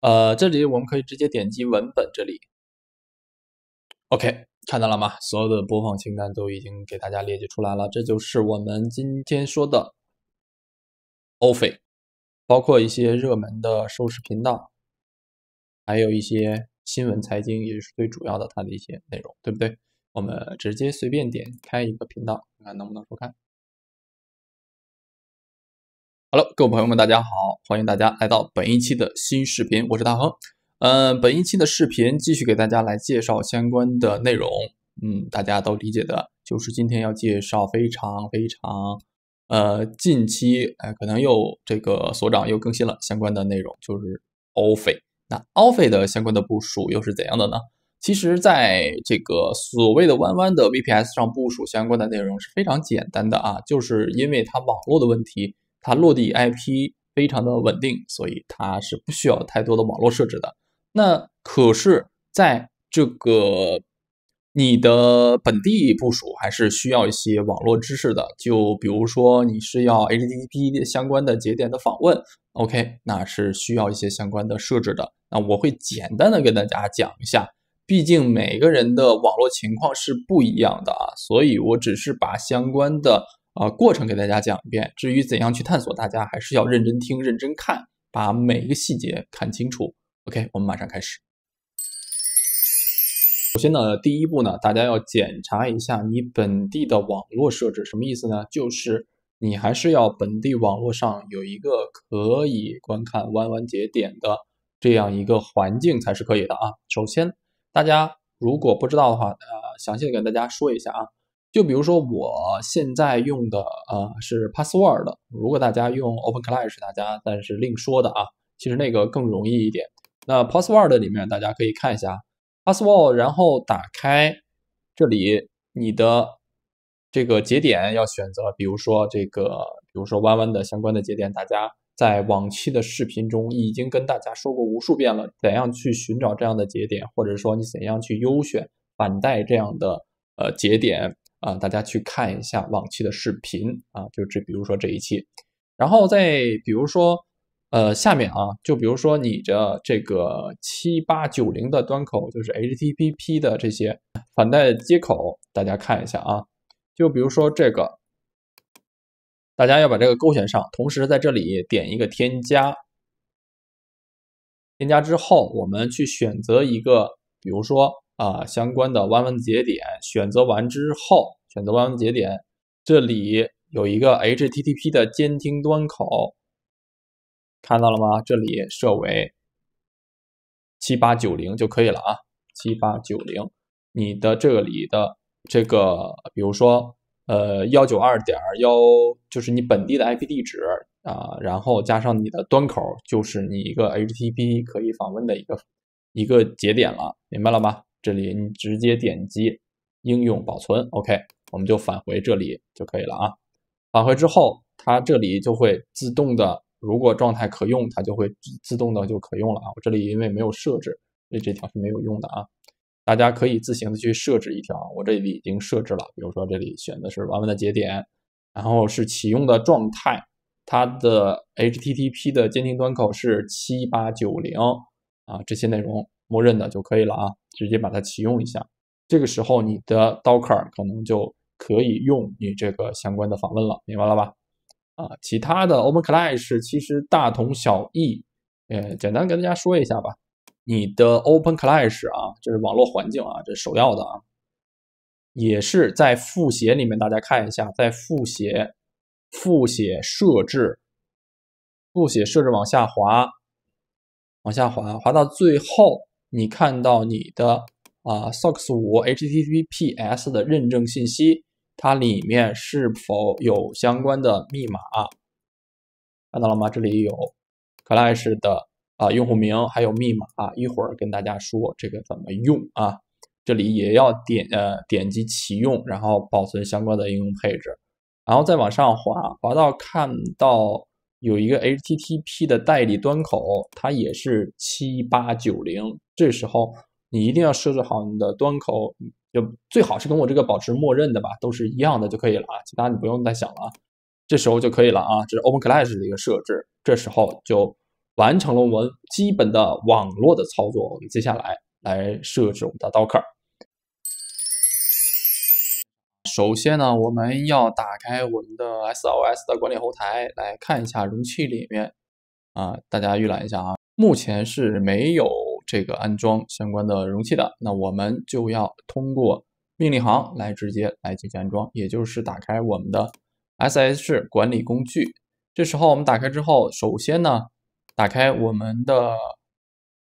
呃，这里我们可以直接点击文本这里，OK，看到了吗？所有的播放清单都已经给大家列举出来了。这就是我们今天说的 OFE，包括一些热门的收视频道，还有一些新闻财经，也是最主要的它的一些内容，对不对？我们直接随便点开一个频道，看看能不能收看。Hello，各位朋友们，大家好！欢迎大家来到本一期的新视频，我是大恒。嗯，本一期的视频继续给大家来介绍相关的内容。嗯，大家都理解的，就是今天要介绍非常非常呃近期呃可能又这个所长又更新了相关的内容，就是 Office。那 Office 相关的部署又是怎样的呢？其实，在这个所谓的弯弯的 VPS 上部署相关的内容是非常简单的啊，就是因为它网络的问题。它落地 IP 非常的稳定，所以它是不需要太多的网络设置的。那可是在这个你的本地部署还是需要一些网络知识的。就比如说你是要 HTTP 相关的节点的访问，OK，那是需要一些相关的设置的。那我会简单的跟大家讲一下，毕竟每个人的网络情况是不一样的啊，所以我只是把相关的。呃，过程给大家讲一遍。至于怎样去探索，大家还是要认真听、认真看，把每一个细节看清楚。OK，我们马上开始。首先呢，第一步呢，大家要检查一下你本地的网络设置，什么意思呢？就是你还是要本地网络上有一个可以观看弯弯节点的这样一个环境才是可以的啊。首先，大家如果不知道的话，呃，详细的跟大家说一下啊。就比如说我现在用的，呃，是 password。如果大家用 OpenCLash，大家但是另说的啊，其实那个更容易一点。那 password 里面，大家可以看一下 password，然后打开这里，你的这个节点要选择，比如说这个，比如说弯弯的相关的节点，大家在往期的视频中已经跟大家说过无数遍了，怎样去寻找这样的节点，或者说你怎样去优选反带这样的呃节点。啊，大家去看一下往期的视频啊，就这，比如说这一期，然后再比如说，呃，下面啊，就比如说你的这个七八九零的端口，就是 HTTP 的这些反带接口，大家看一下啊，就比如说这个，大家要把这个勾选上，同时在这里点一个添加，添加之后，我们去选择一个，比如说。啊，相关的弯弯节点选择完之后，选择弯弯节点，这里有一个 HTTP 的监听端口，看到了吗？这里设为七八九零就可以了啊，七八九零。你的这里的这个，比如说呃幺九二点幺，就是你本地的 IP 地址啊，然后加上你的端口，就是你一个 HTTP 可以访问的一个一个节点了，明白了吗？这里你直接点击应用保存，OK，我们就返回这里就可以了啊。返回之后，它这里就会自动的，如果状态可用，它就会自动的就可用了啊。我这里因为没有设置，所以这条是没有用的啊。大家可以自行的去设置一条，我这里已经设置了，比如说这里选的是完完的节点，然后是启用的状态，它的 HTTP 的监听端口是七八九零啊，这些内容默认的就可以了啊。直接把它启用一下，这个时候你的 Docker 可能就可以用你这个相关的访问了，明白了吧？啊，其他的 Open Clash 其实大同小异，呃，简单跟大家说一下吧。你的 Open Clash 啊，这是网络环境啊，这首要的啊，也是在复写里面，大家看一下，在复写复写设置复写设置往下滑，往下滑，滑到最后。你看到你的啊，socks5 HTTPS 的认证信息，它里面是否有相关的密码？看到了吗？这里有 Clash 的啊用户名还有密码，一会儿跟大家说这个怎么用啊？这里也要点呃点击启用，然后保存相关的应用配置，然后再往上滑滑到看到。有一个 HTTP 的代理端口，它也是七八九零。这时候你一定要设置好你的端口，就最好是跟我这个保持默认的吧，都是一样的就可以了啊。其他你不用再想了，这时候就可以了啊。这是 Open Clash 的一个设置，这时候就完成了我们基本的网络的操作。我们接下来来设置我们的 Docker。首先呢，我们要打开我们的 SOS 的管理后台来看一下容器里面啊，大家预览一下啊，目前是没有这个安装相关的容器的。那我们就要通过命令行来直接来进行安装，也就是打开我们的 SSH 管理工具。这时候我们打开之后，首先呢，打开我们的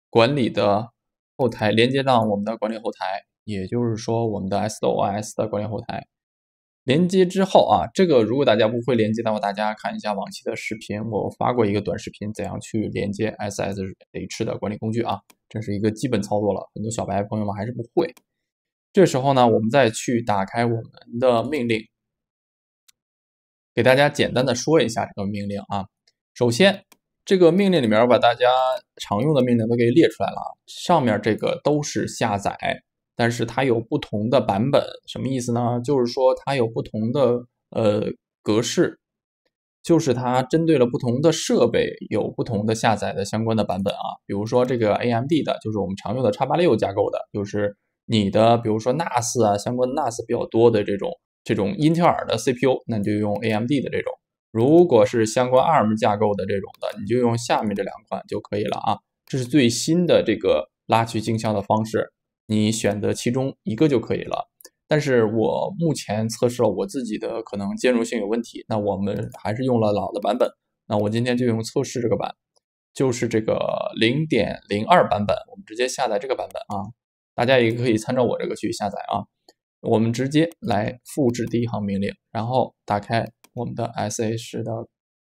管理的后台，连接到我们的管理后台，也就是说我们的 SOS 的管理后台。连接之后啊，这个如果大家不会连接的话，大家看一下往期的视频，我发过一个短视频，怎样去连接 SSH 的管理工具啊，这是一个基本操作了，很多小白朋友们还是不会。这时候呢，我们再去打开我们的命令，给大家简单的说一下这个命令啊。首先，这个命令里面我把大家常用的命令都给列出来了啊，上面这个都是下载。但是它有不同的版本，什么意思呢？就是说它有不同的呃格式，就是它针对了不同的设备，有不同的下载的相关的版本啊。比如说这个 AMD 的，就是我们常用的叉八六架构的，就是你的比如说 NAS 啊，相关 NAS 比较多的这种这种英特尔的 CPU，那你就用 AMD 的这种。如果是相关 ARM 架构的这种的，你就用下面这两款就可以了啊。这是最新的这个拉取镜像的方式。你选择其中一个就可以了，但是我目前测试了我自己的可能兼容性有问题，那我们还是用了老的版本。那我今天就用测试这个版，就是这个零点零二版本，我们直接下载这个版本啊。大家也可以参照我这个去下载啊。我们直接来复制第一行命令，然后打开我们的 S H 的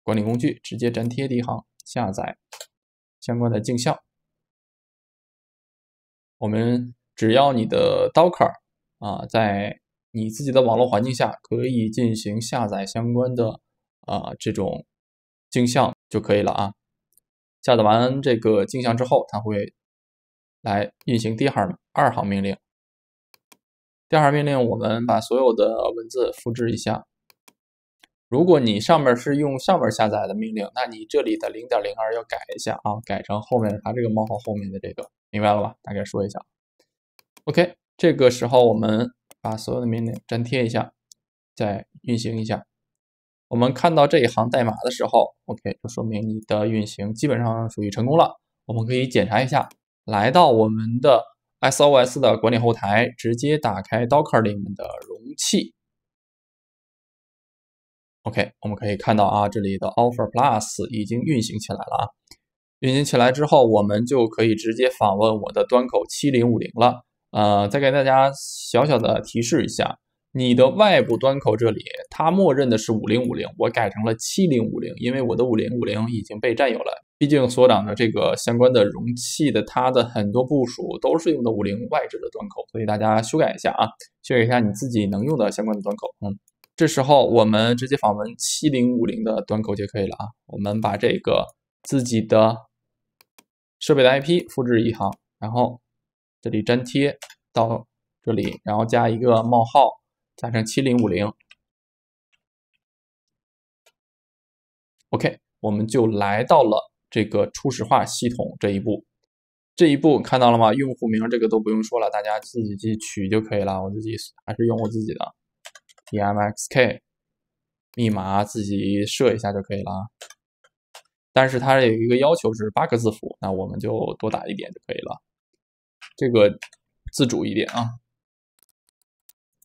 管理工具，直接粘贴第一行下载相关的镜像，我们。只要你的 Docker 啊，在你自己的网络环境下可以进行下载相关的啊这种镜像就可以了啊。下载完这个镜像之后，它会来运行第二二行命令。第二行命令，我们把所有的文字复制一下。如果你上面是用上面下载的命令，那你这里的零点零二要改一下啊，改成后面它这个冒号后面的这个，明白了吧？大概说一下。OK，这个时候我们把所有的命令粘贴一下，再运行一下。我们看到这一行代码的时候，OK，就说明你的运行基本上属于成功了。我们可以检查一下，来到我们的 SOS 的管理后台，直接打开 docker 里面的容器。OK，我们可以看到啊，这里的 Offer Plus 已经运行起来了啊。运行起来之后，我们就可以直接访问我的端口7050了。呃，再给大家小小的提示一下，你的外部端口这里，它默认的是五零五零，我改成了七零五零，因为我的五零五零已经被占有了。毕竟所长的这个相关的容器的它的很多部署都是用的五零外置的端口，所以大家修改一下啊，修改一下你自己能用的相关的端口。嗯，这时候我们直接访问七零五零的端口就可以了啊。我们把这个自己的设备的 IP 复制一行，然后。这里粘贴到这里，然后加一个冒号，加上七零五零。OK，我们就来到了这个初始化系统这一步。这一步看到了吗？用户名这个都不用说了，大家自己去取就可以了。我自己还是用我自己的 DMXK，密码自己设一下就可以了。但是它有一个要求是八个字符，那我们就多打一点就可以了。这个自主一点啊。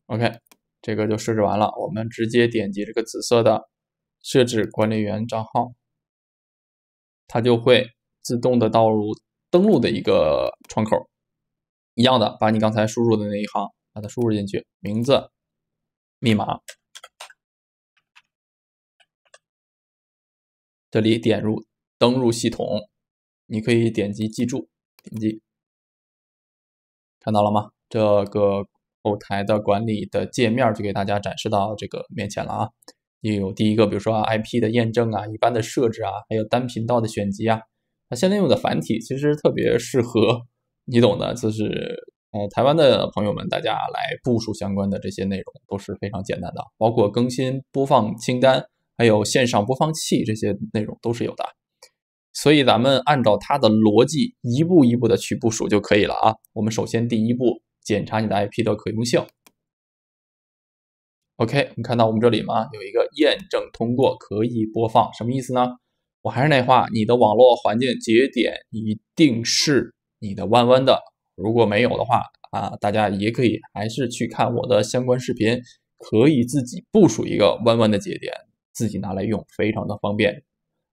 OK，这个就设置完了。我们直接点击这个紫色的“设置管理员账号”，它就会自动的导入登录的一个窗口。一样的，把你刚才输入的那一行把它输入进去，名字、密码，这里点入登录系统。你可以点击记住，点击。看到了吗？这个后台的管理的界面就给大家展示到这个面前了啊。也有第一个，比如说 IP 的验证啊，一般的设置啊，还有单频道的选集啊。那现在用的繁体其实特别适合你懂的，就是呃台湾的朋友们，大家来部署相关的这些内容都是非常简单的。包括更新播放清单，还有线上播放器这些内容都是有的。所以咱们按照它的逻辑一步一步的去部署就可以了啊。我们首先第一步检查你的 IP 的可用性。OK，你看到我们这里吗？有一个验证通过，可以播放，什么意思呢？我还是那话，你的网络环境节点一定是你的弯弯的。如果没有的话啊，大家也可以还是去看我的相关视频，可以自己部署一个弯弯的节点，自己拿来用，非常的方便。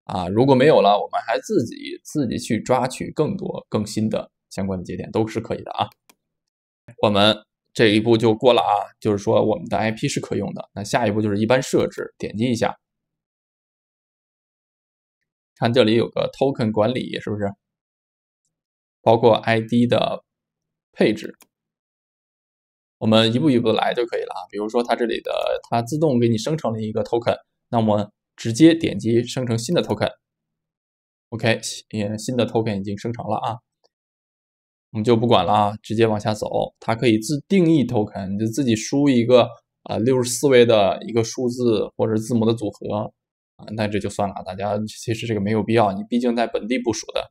啊，如果没有了，我们还自己自己去抓取更多更新的相关的节点都是可以的啊。我们这一步就过了啊，就是说我们的 IP 是可用的。那下一步就是一般设置，点击一下，看这里有个 Token 管理是不是？包括 ID 的配置，我们一步一步来就可以了啊。比如说它这里的它自动给你生成了一个 Token，那么直接点击生成新的 token，OK，也新的 token 已经生成了啊，我们就不管了啊，直接往下走。它可以自定义 token，你就自己输一个啊六十四位的一个数字或者字母的组合啊，那这就算了。大家其实这个没有必要，你毕竟在本地部署的。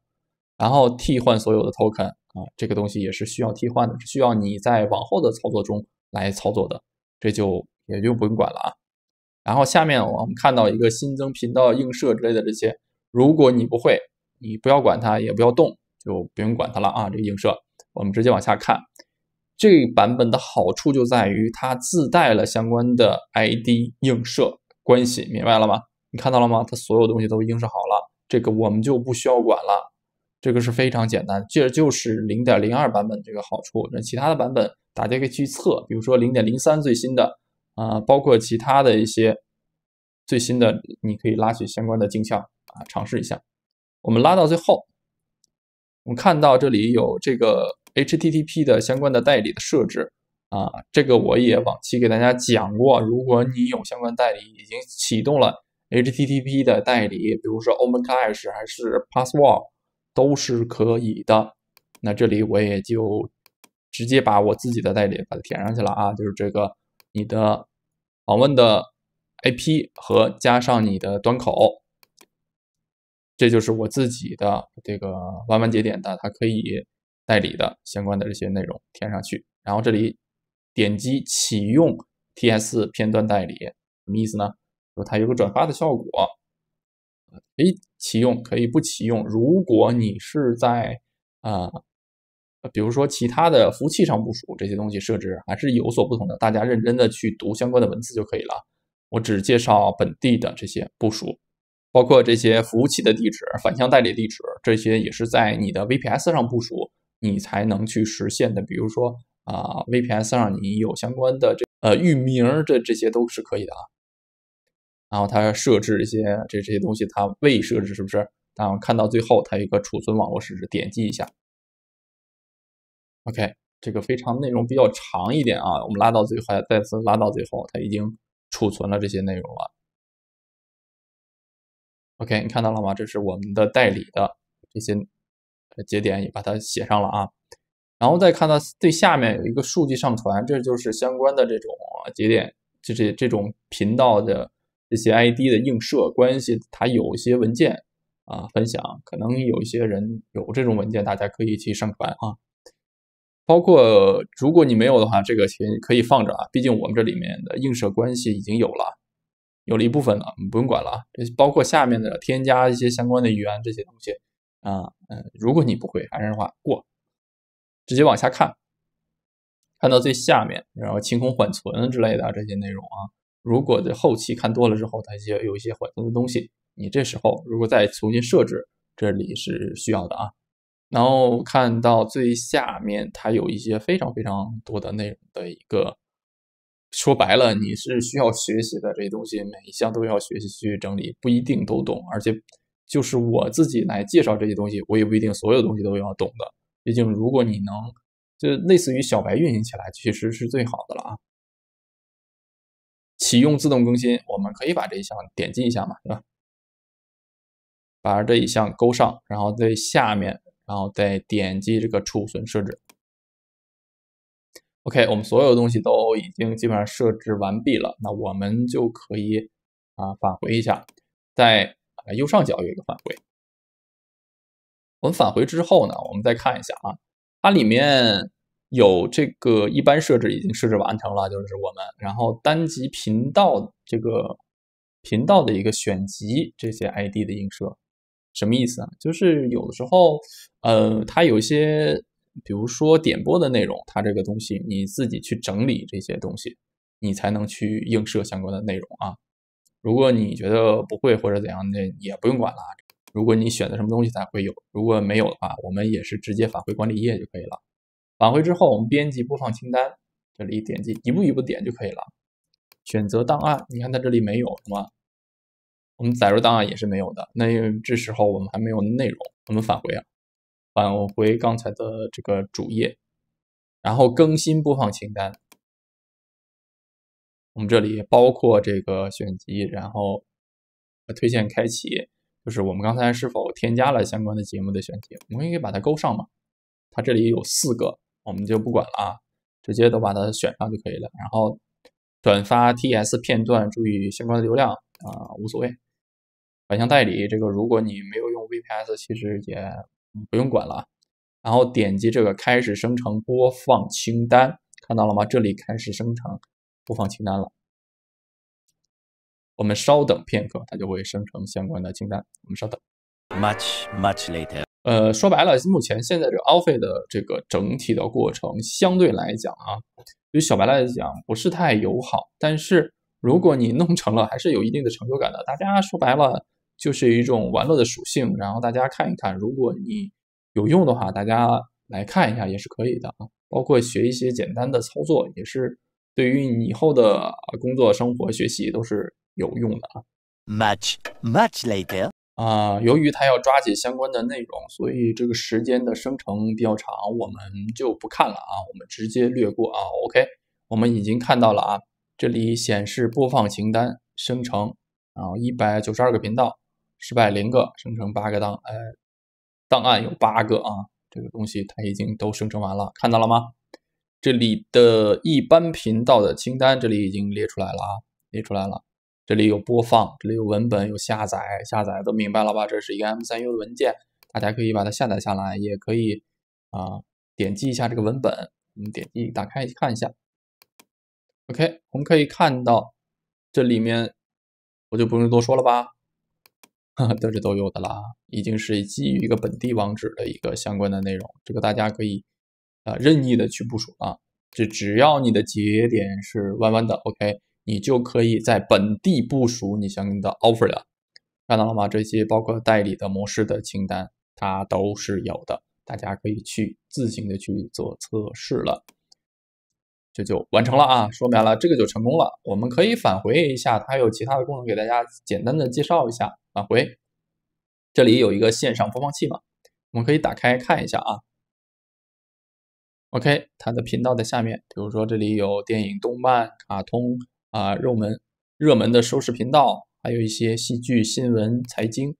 然后替换所有的 token 啊，这个东西也是需要替换的，需要你在往后的操作中来操作的，这就也就不用管了啊。然后下面我们看到一个新增频道映射之类的这些，如果你不会，你不要管它，也不要动，就不用管它了啊。这个映射，我们直接往下看。这版本的好处就在于它自带了相关的 ID 映射关系，明白了吗？你看到了吗？它所有东西都映射好了，这个我们就不需要管了。这个是非常简单，这就是0.02版本这个好处。那其他的版本大家可以去测，比如说0.03最新的。啊，包括其他的一些最新的，你可以拉取相关的镜像啊，尝试一下。我们拉到最后，我们看到这里有这个 HTTP 的相关的代理的设置啊，这个我也往期给大家讲过。如果你有相关代理已经启动了 HTTP 的代理，比如说 OpenSSH 还是 Password，都是可以的。那这里我也就直接把我自己的代理把它填上去了啊，就是这个你的。访问的 IP 和加上你的端口，这就是我自己的这个弯弯节点的，它可以代理的相关的这些内容填上去，然后这里点击启用 TS 片段代理，什么意思呢？就它有个转发的效果，可以启用，可以不启用。如果你是在啊。比如说，其他的服务器上部署这些东西设置还是有所不同的，大家认真的去读相关的文字就可以了。我只介绍本地的这些部署，包括这些服务器的地址、反向代理地址，这些也是在你的 VPS 上部署你才能去实现的。比如说啊，VPS 上你有相关的这呃域名，这这些都是可以的啊。然后它设置一些这这些东西，它未设置是不是？然后看到最后，它有一个储存网络设置，点击一下。OK，这个非常内容比较长一点啊，我们拉到最后，再次拉到最后，它已经储存了这些内容了。OK，你看到了吗？这是我们的代理的这些节点，也把它写上了啊。然后再看到最下面有一个数据上传，这就是相关的这种节点，就是这种频道的这些 ID 的映射关系，它有一些文件啊分享，可能有一些人有这种文件，大家可以去上传啊。包括如果你没有的话，这个钱可以放着啊，毕竟我们这里面的映射关系已经有了，有了一部分了，不用管了。包括下面的添加一些相关的语言这些东西啊，嗯，如果你不会，还是话过，直接往下看，看到最下面，然后清空缓存之类的这些内容啊。如果这后期看多了之后，它就有一些缓存的东西，你这时候如果再重新设置，这里是需要的啊。然后看到最下面，它有一些非常非常多的内容的一个，说白了，你是需要学习的这些东西，每一项都要学习去整理，不一定都懂。而且，就是我自己来介绍这些东西，我也不一定所有东西都要懂的。毕竟，如果你能，就类似于小白运行起来，其实是最好的了啊。启用自动更新，我们可以把这一项点击一下嘛，对吧？把这一项勾上，然后在下面。然后再点击这个储存设置。OK，我们所有东西都已经基本上设置完毕了。那我们就可以啊返回一下，在啊右上角有一个返回。我们返回之后呢，我们再看一下啊，它里面有这个一般设置已经设置完成了，就是我们然后单击频道这个频道的一个选集这些 ID 的映射。什么意思啊？就是有的时候，呃，它有一些，比如说点播的内容，它这个东西你自己去整理这些东西，你才能去映射相关的内容啊。如果你觉得不会或者怎样那也不用管了啊。如果你选择什么东西才会有，如果没有的话，我们也是直接返回管理页就可以了。返回之后，我们编辑播放清单，这里点击一步一步点就可以了。选择档案，你看它这里没有，什么，我们载入档案也是没有的，那这时候我们还没有内容，我们返回啊，返回刚才的这个主页，然后更新播放清单。我们这里包括这个选集，然后推荐开启，就是我们刚才是否添加了相关的节目的选集，我们可以把它勾上嘛。它这里有四个，我们就不管了啊，直接都把它选上就可以了。然后转发 TS 片段，注意相关的流量啊，无所谓。反向代理，这个如果你没有用 VPS，其实也不用管了。然后点击这个开始生成播放清单，看到了吗？这里开始生成播放清单了。我们稍等片刻，它就会生成相关的清单。我们稍等。Much much later。呃，说白了，目前现在这 Office 的这个整体的过程，相对来讲啊，对小白来讲不是太友好。但是如果你弄成了，还是有一定的成就感的。大家说白了。就是一种玩乐的属性，然后大家看一看，如果你有用的话，大家来看一下也是可以的啊。包括学一些简单的操作，也是对于你以后的工作、生活、学习都是有用的啊。Much much later 啊，由于它要抓紧相关的内容，所以这个时间的生成比较长，我们就不看了啊，我们直接略过啊。OK，我们已经看到了啊，这里显示播放清单生成，然后一百九十二个频道。失败零个，生成八个档，呃，档案有八个啊，这个东西它已经都生成完了，看到了吗？这里的一般频道的清单，这里已经列出来了啊，列出来了，这里有播放，这里有文本，有下载，下载都明白了吧？这是一个 M3U 文件，大家可以把它下载下来，也可以啊，点击一下这个文本，我们点击打开看一下。OK，我们可以看到这里面，我就不用多说了吧。都是都有的啦，已经是基于一个本地网址的一个相关的内容，这个大家可以啊任意的去部署啊，就只要你的节点是弯弯的，OK，你就可以在本地部署你相应的 Offer 了，看到了吗？这些包括代理的模式的清单，它都是有的，大家可以去自行的去做测试了。这就完成了啊，说明了这个就成功了。我们可以返回一下，它有其他的功能，给大家简单的介绍一下。返回，这里有一个线上播放器嘛，我们可以打开看一下啊。OK，它的频道在下面，比如说这里有电影、动漫、卡通啊、热门热门的收视频道，还有一些戏剧、新闻、财经。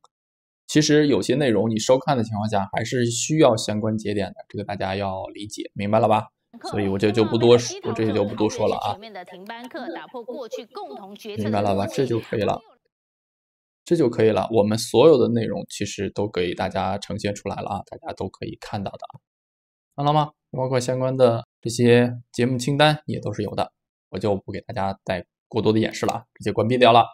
其实有些内容你收看的情况下，还是需要相关节点的，这个大家要理解明白了吧？所以我就就不多说，这些就不多说了啊。明白了吧？这就可以了，这就可以了。我们所有的内容其实都给大家呈现出来了啊，大家都可以看到的。看到了吗？包括相关的这些节目清单也都是有的，我就不给大家再过多的演示了，直接关闭掉了。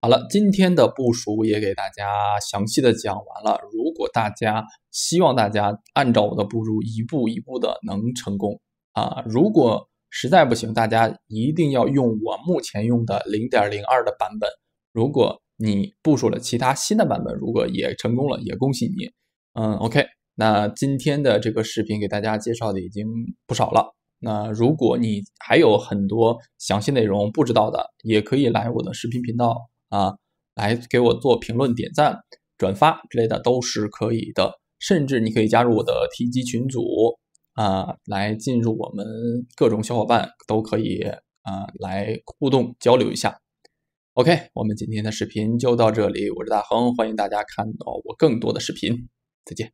好了，今天的部署也给大家详细的讲完了。如果大家希望大家按照我的步骤一步一步的能成功。啊，如果实在不行，大家一定要用我目前用的零点零二的版本。如果你部署了其他新的版本，如果也成功了，也恭喜你。嗯，OK，那今天的这个视频给大家介绍的已经不少了。那如果你还有很多详细内容不知道的，也可以来我的视频频道啊，来给我做评论、点赞、转发之类的都是可以的。甚至你可以加入我的提及群组。啊，来进入我们各种小伙伴都可以啊，来互动交流一下。OK，我们今天的视频就到这里，我是大亨，欢迎大家看到我更多的视频，再见。